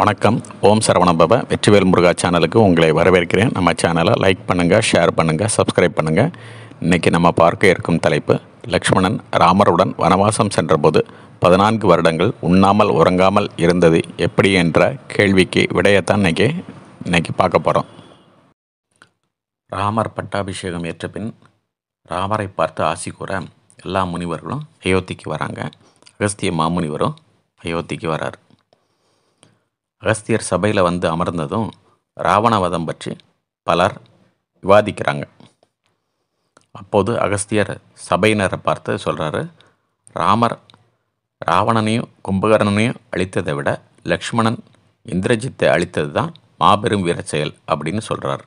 வணக்கம் ஓம் சரவணபவ வெற்றிவேல் முருகா சேனலுக்கு உங்களை வரவேற்கிறேன் நம்ம சேனலை லைக் பண்ணுங்கள் ஷேர் பண்ணுங்கள் சப்ஸ்கிரைப் பண்ணுங்கள் இன்றைக்கி நம்ம பார்க்க இருக்கும் தலைப்பு லக்ஷ்மணன் ராமருடன் வனவாசம் சென்றபோது பதினான்கு வருடங்கள் உண்ணாமல் உறங்காமல் இருந்தது எப்படி என்ற கேள்விக்கு விடையத்தான் இன்றைக்கி இன்றைக்கி பார்க்க போகிறோம் ராமர் பட்டாபிஷேகம் ஏற்ற பின் ராமரை பார்த்து ஆசி கூற எல்லா முனிவர்களும் அயோத்திக்கு வராங்க அகஸ்திய மாமுனிவரும் அயோத்திக்கு வரார் அகஸ்தியர் சபையில் வந்து அமர்ந்ததும் ராவணவதம் பற்றி பலர் விவாதிக்கிறாங்க அப்போது அகஸ்தியர் சபையினரை பார்த்து சொல்கிறாரு ராமர் ராவணனையும் கும்பகர்ணனையும் அழித்ததை விட லக்ஷ்மணன் இந்திரஜித்தை அழித்தது தான் மாபெரும் வீர செயல் அப்படின்னு சொல்கிறார்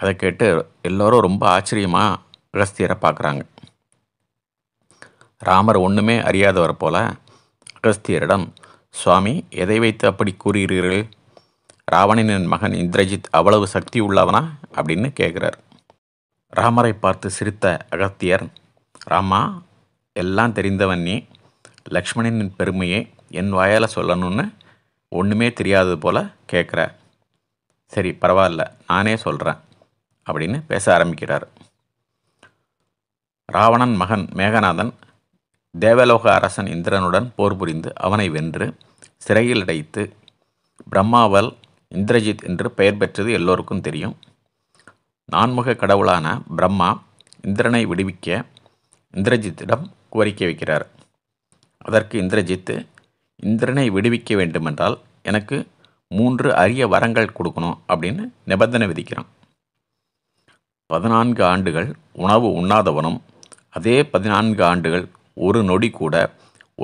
அதை கேட்டு எல்லோரும் ரொம்ப ஆச்சரியமாக அகஸ்தியரை பார்க்குறாங்க ராமர் ஒன்றுமே அறியாதவர் போல் அகஸ்தியரிடம் சுவாமி எதை வைத்து அப்படி கூறுகிறீர்கள் ராவணனின் மகன் இந்திரஜித் அவ்வளவு சக்தி உள்ளவனா அப்படின்னு கேட்குறார் ராமரை பார்த்து சிரித்த அகத்தியர் ராமா எல்லாம் தெரிந்தவன் நீ லக்ஷ்மணனின் பெருமையை என் வாயால் சொல்லணும்னு ஒன்றுமே தெரியாதது போல் கேட்குற சரி பரவாயில்ல நானே சொல்கிறேன் அப்படின்னு பேச ஆரம்பிக்கிறார் ராவணன் மகன் மேகநாதன் தேவலோக அரசன் இந்திரனுடன் போர் புரிந்து அவனை வென்று சிறையில் அடைத்து பிரம்மாவால் இந்திரஜித் என்று பெயர் பெற்றது எல்லோருக்கும் தெரியும் நான்முக கடவுளான பிரம்மா இந்திரனை விடுவிக்க இந்திரஜித்திடம் கோரிக்கை வைக்கிறார் அதற்கு இந்திரஜித் இந்திரனை விடுவிக்க வேண்டுமென்றால் எனக்கு மூன்று அரிய வரங்கள் கொடுக்கணும் அப்படின்னு நிபந்தனை விதிக்கிறான் பதினான்கு ஆண்டுகள் உணவு உண்ணாதவனும் அதே பதினான்கு ஆண்டுகள் ஒரு நொடி கூட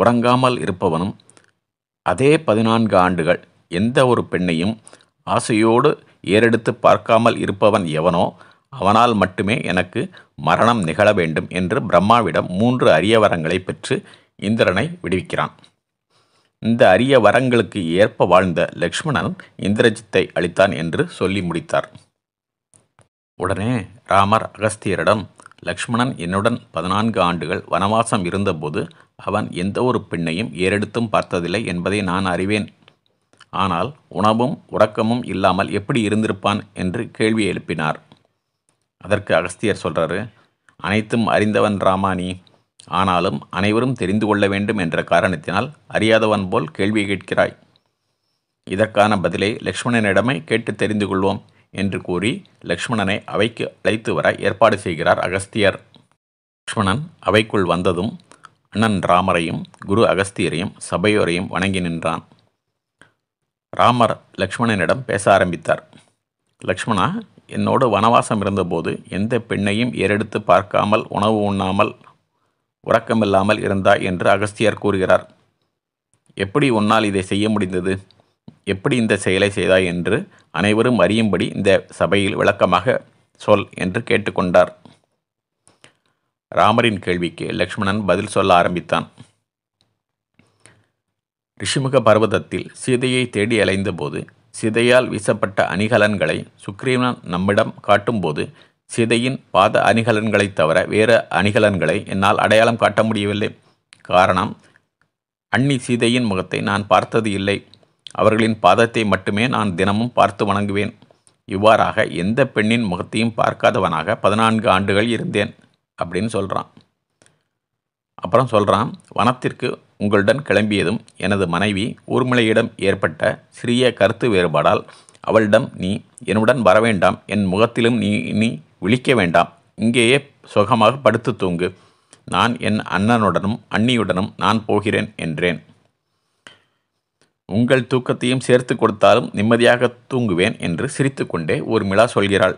உறங்காமல் இருப்பவனும் அதே பதினான்கு ஆண்டுகள் எந்த ஒரு பெண்ணையும் ஆசையோடு ஏறெடுத்து பார்க்காமல் இருப்பவன் எவனோ அவனால் மட்டுமே எனக்கு மரணம் நிகழ வேண்டும் என்று பிரம்மாவிடம் மூன்று அரிய வரங்களை பெற்று இந்திரனை விடுவிக்கிறான் இந்த அரிய வரங்களுக்கு ஏற்ப வாழ்ந்த லக்ஷ்மணன் இந்திரஜித்தை அளித்தான் என்று சொல்லி முடித்தார் உடனே ராமர் அகஸ்தியரிடம் லக்ஷ்மணன் என்னுடன் பதினான்கு ஆண்டுகள் வனவாசம் இருந்தபோது அவன் எந்த ஒரு பெண்ணையும் ஏறெடுத்தும் பார்த்ததில்லை என்பதை நான் அறிவேன் ஆனால் உணவும் உறக்கமும் இல்லாமல் எப்படி இருந்திருப்பான் என்று கேள்வி எழுப்பினார் அதற்கு அகஸ்தியர் சொல்கிறாரு அனைத்தும் அறிந்தவன் ராமானி ஆனாலும் அனைவரும் தெரிந்து கொள்ள வேண்டும் என்ற காரணத்தினால் அறியாதவன் போல் கேள்வி கேட்கிறாய் இதற்கான பதிலை லக்ஷ்மணனிடமே கேட்டு தெரிந்து கொள்வோம் என்று கூறி லக்ஷ்மணனை அவைக்கு அழைத்து வர ஏற்பாடு செய்கிறார் அகஸ்தியர் லக்ஷ்மணன் அவைக்குள் வந்ததும் அண்ணன் ராமரையும் குரு அகஸ்தியரையும் சபையோரையும் வணங்கி நின்றான் ராமர் லக்ஷ்மணனிடம் பேச ஆரம்பித்தார் லக்ஷ்மணா என்னோடு வனவாசம் இருந்தபோது எந்த பெண்ணையும் ஏறெடுத்து பார்க்காமல் உணவு உண்ணாமல் உறக்கமில்லாமல் இருந்தாய் என்று அகஸ்தியர் கூறுகிறார் எப்படி உன்னால் இதை செய்ய முடிந்தது எப்படி இந்த செயலை செய்தாய் என்று அனைவரும் அறியும்படி இந்த சபையில் விளக்கமாக சொல் என்று கேட்டுக்கொண்டார் ராமரின் கேள்விக்கு லக்ஷ்மணன் பதில் சொல்ல ஆரம்பித்தான் ரிஷிமுக பர்வதத்தில் சீதையை தேடி அலைந்தபோது சிதையால் வீசப்பட்ட அணிகலன்களை சுக்ரீவன் நம்மிடம் காட்டும்போது சீதையின் பாத அணிகலன்களைத் தவிர வேறு அணிகலன்களை என்னால் அடையாளம் காட்ட முடியவில்லை காரணம் அன்னி சீதையின் முகத்தை நான் பார்த்தது இல்லை அவர்களின் பாதத்தை மட்டுமே நான் தினமும் பார்த்து வணங்குவேன் இவ்வாறாக எந்த பெண்ணின் முகத்தையும் பார்க்காதவனாக பதினான்கு ஆண்டுகள் இருந்தேன் அப்படின்னு சொல்கிறான் அப்புறம் சொல்கிறான் வனத்திற்கு உங்களுடன் கிளம்பியதும் எனது மனைவி ஊர்மலையிடம் ஏற்பட்ட சிறிய கருத்து வேறுபாடால் அவளிடம் நீ என்னுடன் வரவேண்டாம் என் முகத்திலும் நீ இனி விழிக்க வேண்டாம் இங்கேயே சுகமாக படுத்து தூங்கு நான் என் அண்ணனுடனும் அண்ணியுடனும் நான் போகிறேன் என்றேன் உங்கள் தூக்கத்தையும் சேர்த்து கொடுத்தாலும் நிம்மதியாக தூங்குவேன் என்று சிரித்துக்கொண்டே ஊர்மிளா சொல்கிறாள்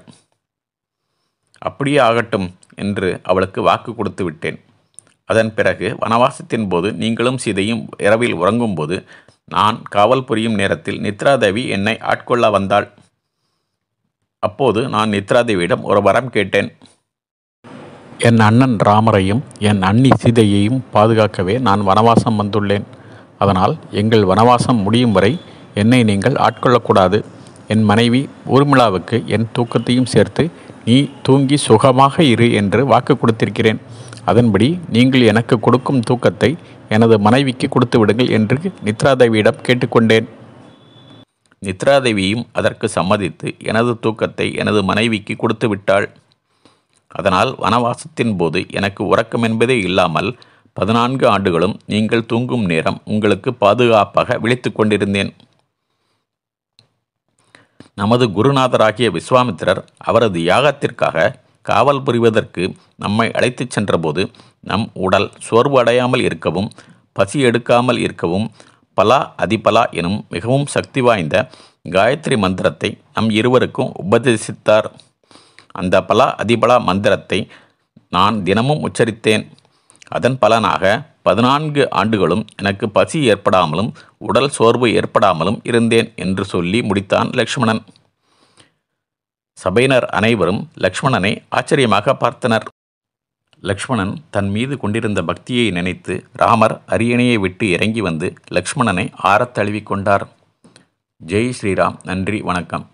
அப்படியே ஆகட்டும் என்று அவளுக்கு வாக்கு கொடுத்து விட்டேன் அதன் பிறகு வனவாசத்தின் போது நீங்களும் சீதையும் இரவில் உறங்கும்போது நான் காவல் புரியும் நேரத்தில் நித்ராதேவி என்னை ஆட்கொள்ள வந்தாள் அப்போது நான் நித்ராதேவியிடம் ஒரு வரம் கேட்டேன் என் அண்ணன் ராமரையும் என் அண்ணி சீதையையும் பாதுகாக்கவே நான் வனவாசம் வந்துள்ளேன் அதனால் எங்கள் வனவாசம் முடியும் வரை என்னை நீங்கள் ஆட்கொள்ளக்கூடாது என் மனைவி ஊர்மிளாவுக்கு என் தூக்கத்தையும் சேர்த்து நீ தூங்கி சுகமாக இரு என்று வாக்கு கொடுத்திருக்கிறேன் அதன்படி நீங்கள் எனக்கு கொடுக்கும் தூக்கத்தை எனது மனைவிக்கு கொடுத்து விடுங்கள் என்று நித்ராதேவியிடம் கேட்டுக்கொண்டேன் நித்ராதேவியும் அதற்கு சம்மதித்து எனது தூக்கத்தை எனது மனைவிக்கு கொடுத்து விட்டாள் அதனால் வனவாசத்தின் போது எனக்கு உறக்கம் என்பதே இல்லாமல் பதினான்கு ஆண்டுகளும் நீங்கள் தூங்கும் நேரம் உங்களுக்கு பாதுகாப்பாக விழித்து கொண்டிருந்தேன் நமது குருநாதராகிய விஸ்வாமித்திரர் அவரது யாகத்திற்காக காவல் புரிவதற்கு நம்மை அழைத்துச் சென்றபோது நம் உடல் சோர்வு அடையாமல் இருக்கவும் பசி எடுக்காமல் இருக்கவும் பலா அதிபலா எனும் மிகவும் சக்தி வாய்ந்த காயத்ரி மந்திரத்தை நம் இருவருக்கும் உபதேசித்தார் அந்த பலா அதிபலா மந்திரத்தை நான் தினமும் உச்சரித்தேன் அதன் பலனாக பதினான்கு ஆண்டுகளும் எனக்கு பசி ஏற்படாமலும் உடல் சோர்வு ஏற்படாமலும் இருந்தேன் என்று சொல்லி முடித்தான் லக்ஷ்மணன் சபையினர் அனைவரும் லக்ஷ்மணனை ஆச்சரியமாக பார்த்தனர் லக்ஷ்மணன் தன் மீது கொண்டிருந்த பக்தியை நினைத்து ராமர் அரியணையை விட்டு இறங்கி வந்து லக்ஷ்மணனை ஆறத் கொண்டார் ஜெய் ஸ்ரீராம் நன்றி வணக்கம்